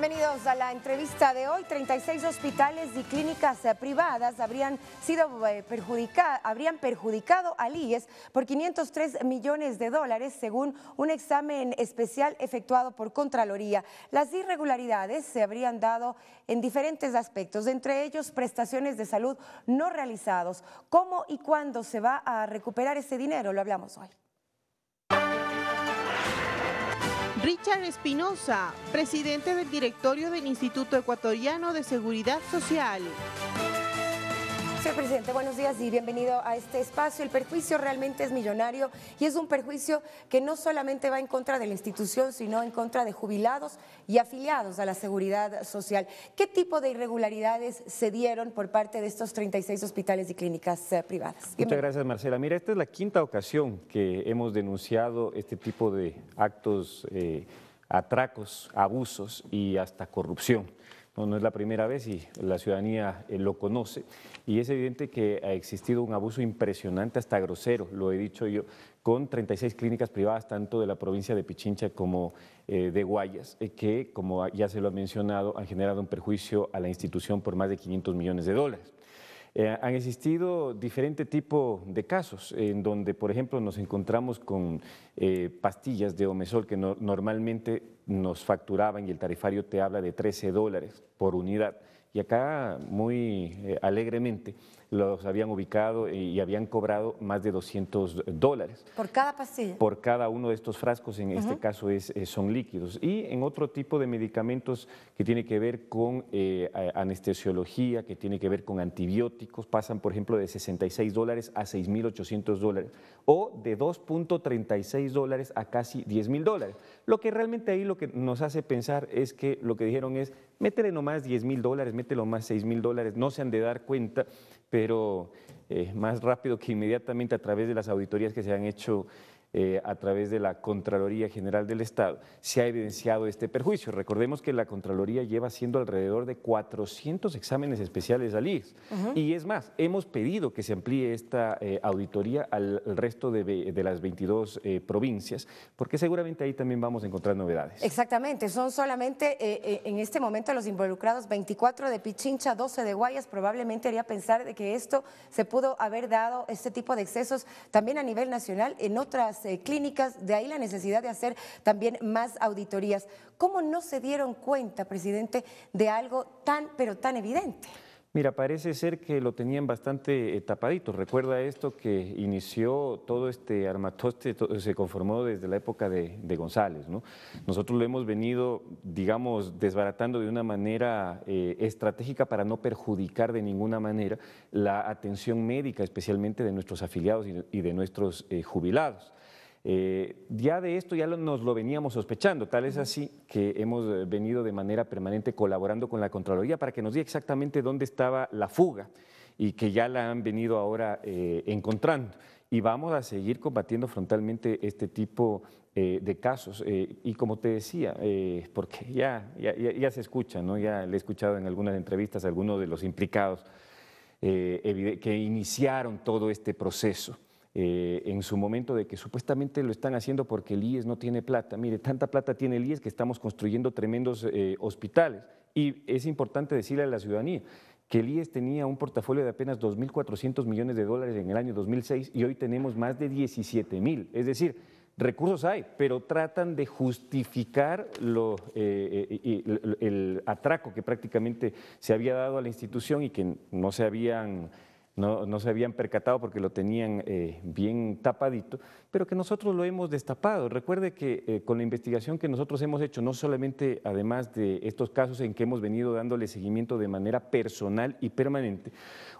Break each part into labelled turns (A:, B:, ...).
A: Bienvenidos a la entrevista de hoy. 36 hospitales y clínicas eh, privadas habrían sido eh, perjudicadas, habrían perjudicado al IES por 503 millones de dólares, según un examen especial efectuado por Contraloría. Las irregularidades se habrían dado en diferentes aspectos, entre ellos prestaciones de salud no realizados. ¿Cómo y cuándo se va a recuperar ese dinero? Lo hablamos hoy. Richard Espinosa, presidente del directorio del Instituto Ecuatoriano de Seguridad Social presidente, buenos días y bienvenido a este espacio. El perjuicio realmente es millonario y es un perjuicio que no solamente va en contra de la institución, sino en contra de jubilados y afiliados a la seguridad social. ¿Qué tipo de irregularidades se dieron por parte de estos 36 hospitales y clínicas eh, privadas? Muchas
B: gracias, Marcela. Mira, esta es la quinta ocasión que hemos denunciado este tipo de actos, eh, atracos, abusos y hasta corrupción. No, es la primera vez y la ciudadanía eh, lo conoce. Y es evidente que ha existido un abuso impresionante, hasta grosero, lo he dicho yo, con 36 clínicas privadas, tanto de la provincia de Pichincha como eh, de Guayas, eh, que, como ya se lo ha mencionado, han generado un perjuicio a la institución por más de 500 millones de dólares. Eh, han existido diferente tipo de casos en donde, por ejemplo, nos encontramos con eh, pastillas de omesol que normalmente nos facturaban y el tarifario te habla de 13 dólares por unidad y acá muy eh, alegremente los habían ubicado y habían cobrado más de 200 dólares.
A: ¿Por cada pastilla?
B: Por cada uno de estos frascos, en este caso es, eh, son líquidos. Y en otro tipo de medicamentos que tiene que ver con eh, anestesiología, que tiene que ver con antibióticos, pasan por ejemplo de 66 dólares a 6.800 dólares o de 2.36 dólares a casi mil dólares. Lo que realmente ahí lo que nos hace pensar es que lo que dijeron es, métele nomás mil dólares, mételo más 6 mil dólares, no se han de dar cuenta pero eh, más rápido que inmediatamente a través de las auditorías que se han hecho eh, a través de la Contraloría General del Estado, se ha evidenciado este perjuicio. Recordemos que la Contraloría lleva haciendo alrededor de 400 exámenes especiales al IES. Y es más, hemos pedido que se amplíe esta eh, auditoría al, resto de, las 22 provincias, porque seguramente ahí también vamos a encontrar novedades.
A: Exactamente, son solamente en este momento los involucrados 24 de Pichincha, 12 de Guayas, probablemente haría pensar de que esto se pudo haber dado, este tipo de excesos, también a nivel nacional, en otras eh, clínicas, de ahí la necesidad de hacer también más auditorías. ¿Cómo no se dieron cuenta, presidente, de algo tan, pero tan evidente?
B: Mira, parece ser que lo tenían bastante eh, tapadito. Recuerda esto que inició todo este armatoste, se conformó desde la época de, González. Nosotros lo hemos venido, digamos, desbaratando de una manera eh, estratégica para no perjudicar de ninguna manera la atención médica, especialmente de nuestros afiliados y de, nuestros eh, jubilados. Eh, ya de esto ya nos lo veníamos sospechando, tal es así que hemos eh, venido de manera permanente colaborando con la Contraloría para que nos diga exactamente dónde estaba la fuga y que ya la han venido ahora eh, encontrando. Y vamos a seguir combatiendo frontalmente este tipo de casos. y como te decía, porque ya, ya, se escucha, ya le he escuchado en algunas entrevistas a algunos de los implicados que iniciaron todo este proceso. Eh, en su momento de que supuestamente lo están haciendo porque el IES no tiene plata. Mire, tanta plata tiene el IES que estamos construyendo tremendos eh, hospitales. Y es importante decirle a la ciudadanía que el IES tenía un portafolio de apenas 2.400 millones de dólares en el año 2006 y hoy tenemos más de 17.000. Es decir, recursos hay, pero tratan de justificar el, eh, el atraco que prácticamente se había dado a la institución y que no se habían no, se habían percatado porque lo tenían eh, bien tapadito, pero que nosotros lo hemos destapado. Recuerde que eh, con la investigación que nosotros hemos hecho, no solamente además de estos casos en que hemos venido dándole seguimiento de manera personal y permanente,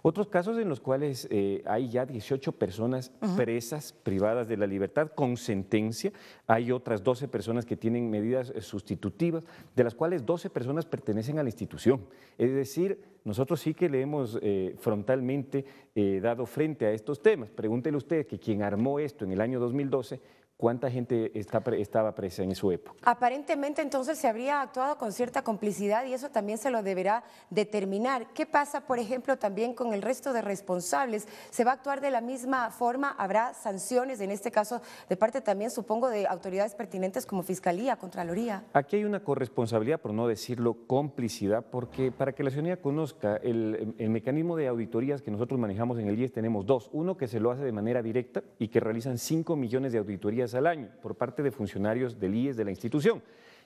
B: otros casos en los cuales eh, hay ya 18 personas presas, privadas de la libertad, con sentencia, hay otras 12 personas que tienen medidas sustitutivas, de las cuales 12 personas pertenecen a la institución. Es decir, nosotros sí que le hemos eh, frontalmente eh, dado frente a estos temas. Pregúntele usted que quien armó esto en el año 2012 ¿Cuánta gente estaba presa en su época?
A: Aparentemente entonces se habría actuado con cierta complicidad y eso también se lo deberá determinar. ¿Qué pasa, por ejemplo, también con el resto de responsables? ¿Se va a actuar de la misma forma? ¿Habrá sanciones, en este caso, de parte también, supongo, de autoridades pertinentes como Fiscalía, Contraloría?
B: Aquí hay una corresponsabilidad, por no decirlo complicidad, porque para que la ciudadanía conozca el, mecanismo de auditorías que nosotros manejamos en el IES, tenemos dos. Uno que se lo hace de manera directa y que realizan 5 millones de auditorías al año por parte de funcionarios del IES de la institución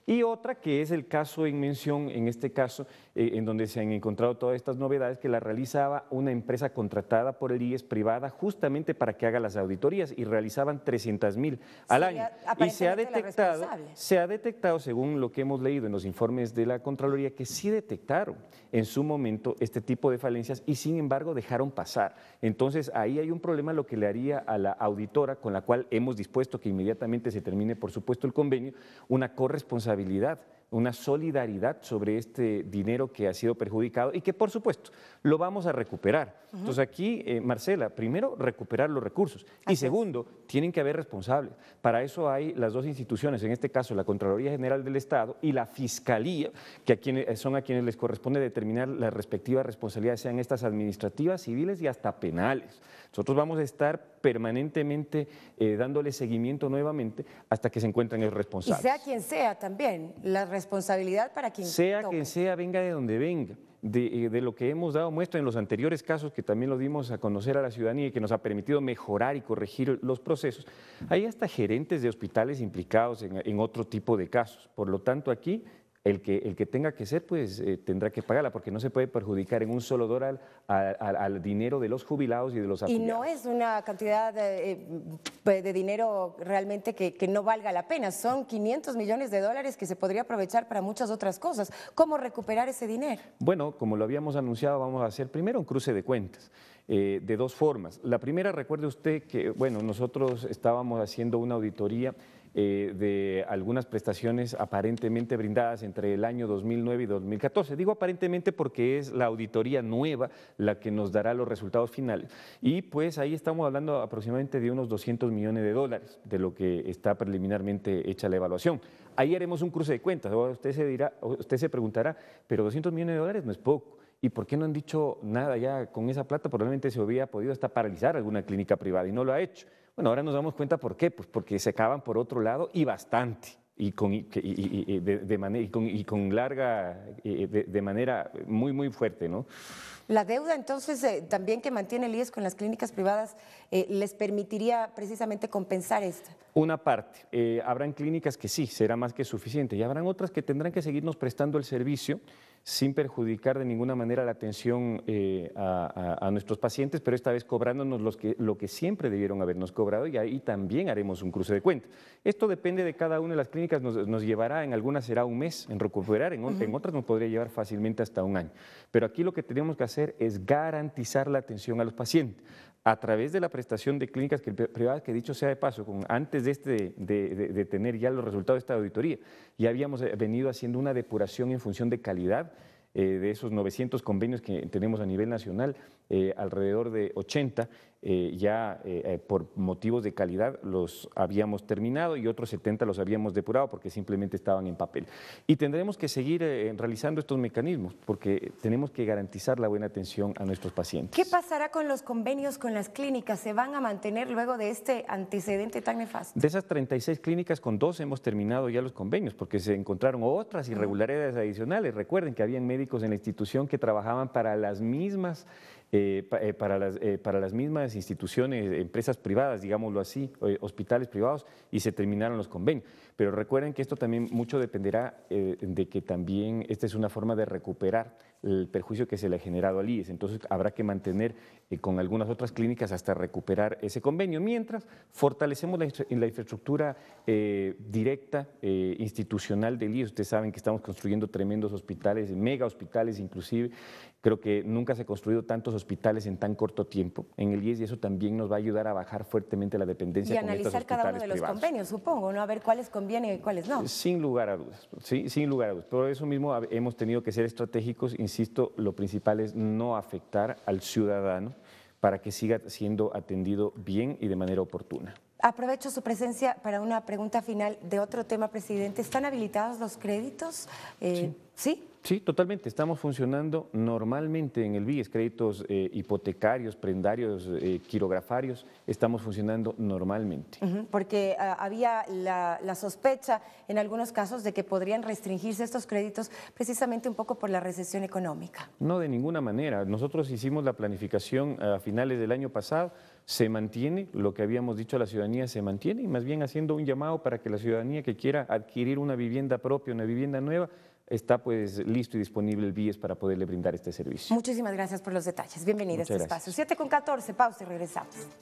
B: y otra que es el caso en mención, en este caso, eh, en donde se han encontrado todas estas novedades, que la realizaba una empresa contratada por el IES privada justamente para que haga las auditorías y realizaban 300 mil al año. Y se ha detectado, se ha detectado, según lo que hemos leído en los informes de la Contraloría, que sí detectaron en su momento este tipo de falencias y sin embargo dejaron pasar. Entonces ahí hay un problema lo que le haría a la auditora con la cual hemos dispuesto que inmediatamente se termine, por supuesto, el convenio, una corresponsabilidad responsabilidad una solidaridad sobre este dinero que ha sido perjudicado y que, por supuesto, lo vamos a recuperar. Entonces aquí, eh, Marcela, primero, recuperar los recursos. y segundo, tienen que haber responsables. Para eso hay las dos instituciones, en este caso la Contraloría General del Estado y la Fiscalía, que a quienes, eh, son a quienes les corresponde determinar las respectivas responsabilidades, sean estas administrativas, civiles y hasta penales. Nosotros vamos a estar permanentemente eh, dándole seguimiento nuevamente hasta que se encuentren los responsables. sea
A: quien sea también, la responsabilidad responsabilidad para quien sea.
B: quien sea, venga de donde venga. Eh, de, lo que hemos dado muestra en los anteriores casos que también lo dimos a conocer a la ciudadanía y que nos ha permitido mejorar y corregir los procesos, hay hasta gerentes de hospitales implicados en otro tipo de casos. Por lo tanto, aquí el que, el que tenga que ser, pues eh, tendrá que pagarla, porque no se puede perjudicar en un solo dólar al, dinero de los jubilados y de los afiliados. Y no
A: es una cantidad eh, eh, de, dinero realmente que, no valga la pena, son 500 millones de dólares que se podría aprovechar para muchas otras cosas. ¿Cómo recuperar ese dinero?
B: Bueno, como lo habíamos anunciado, vamos a hacer primero un cruce de cuentas. de dos formas. La primera, recuerde usted que, bueno, nosotros estábamos haciendo una auditoría eh, de algunas prestaciones aparentemente brindadas entre el año 2009 y 2014. Digo aparentemente porque es la auditoría nueva la que nos dará los resultados finales. Y pues ahí estamos hablando aproximadamente de unos 200 millones de dólares de lo que está preliminarmente hecha la evaluación. Ahí haremos un cruce de cuentas. Usted se, usted se preguntará, pero 200 millones de dólares no es poco. ¿Y por qué no han dicho nada ya con esa plata? Probablemente se hubiera podido hasta paralizar alguna clínica privada y no lo ha hecho. Bueno, ahora nos damos cuenta por qué, pues porque se acaban por otro lado y bastante. Y con, y, de, con, y con, larga, de, manera muy, muy fuerte, ¿no?
A: La deuda, entonces, eh, también que mantiene el IES con las clínicas privadas, eh, ¿les permitiría precisamente compensar esto?
B: Una parte. Eh, habrán clínicas que sí, será más que suficiente, y habrán otras que tendrán que seguirnos prestando el servicio sin perjudicar de ninguna manera la atención eh, a, nuestros pacientes, pero esta vez cobrándonos lo que siempre debieron habernos cobrado y ahí también haremos un cruce de cuentas. Esto depende de cada una de las clínicas, nos, llevará, en algunas será un mes en recuperar, en, otras nos podría llevar fácilmente hasta un año. Pero aquí lo que tenemos que hacer es garantizar la atención a los pacientes a través de la prestación de clínicas privadas, que dicho sea de paso, antes de, este, de, tener ya los resultados de esta auditoría, ya habíamos eh, venido haciendo una depuración en función de calidad eh, de esos 900 convenios que tenemos a nivel nacional, eh, alrededor de 80, eh, ya eh, eh, por motivos de calidad los habíamos terminado y otros 70 los habíamos depurado porque simplemente estaban en papel. Y tendremos que seguir realizando estos mecanismos porque tenemos que garantizar la buena atención a nuestros pacientes.
A: ¿Qué pasará con los convenios con las clínicas? ¿Se van a mantener luego de este antecedente tan nefasto?
B: De esas 36 clínicas, con dos hemos terminado ya los convenios porque se encontraron otras irregularidades adicionales. Recuerden que habían médicos en la institución que trabajaban para las mismas eh, eh, para, las, eh, para, las, mismas instituciones, empresas privadas, digámoslo así, hospitales privados, y se terminaron los convenios. Pero recuerden que esto también mucho dependerá eh, de que también esta es una forma de recuperar el perjuicio que se le ha generado al IES. Entonces habrá que mantener eh, con algunas otras clínicas hasta recuperar ese convenio. Mientras fortalecemos la, infraestructura eh, directa institucional del IES. Ustedes saben que estamos construyendo tremendos hospitales, mega hospitales inclusive. Creo que nunca se ha construido tantos hospitales en tan corto tiempo en el IES y eso también nos va a ayudar a bajar fuertemente la dependencia. Y analizar cada uno de los
A: convenios, supongo, ¿no? A ver cuáles convenios cuáles no.
B: Sin lugar a dudas, sin lugar a dudas. Por eso mismo hemos tenido que ser estratégicos, insisto, lo principal es no afectar al ciudadano para que siga siendo atendido bien y de manera oportuna.
A: Aprovecho su presencia para una pregunta final de otro tema, presidente. ¿Están habilitados los créditos? Eh, sí. ¿sí?
B: Sí, totalmente. Estamos funcionando normalmente en el BIES, créditos eh, hipotecarios, prendarios, eh, quirografarios, estamos funcionando normalmente.
A: porque ah, había la, la, sospecha en algunos casos de que podrían restringirse estos créditos precisamente un poco por la recesión económica.
B: No, de ninguna manera. Nosotros hicimos la planificación a finales del año pasado, se mantiene, lo que habíamos dicho a la ciudadanía se mantiene, y más bien haciendo un llamado para que la ciudadanía que quiera adquirir una vivienda propia, una vivienda nueva, está pues listo y disponible el BIES para poderle brindar este servicio.
A: Muchísimas gracias por los detalles. Bienvenido a este espacio. 7 con 14, pausa y regresamos.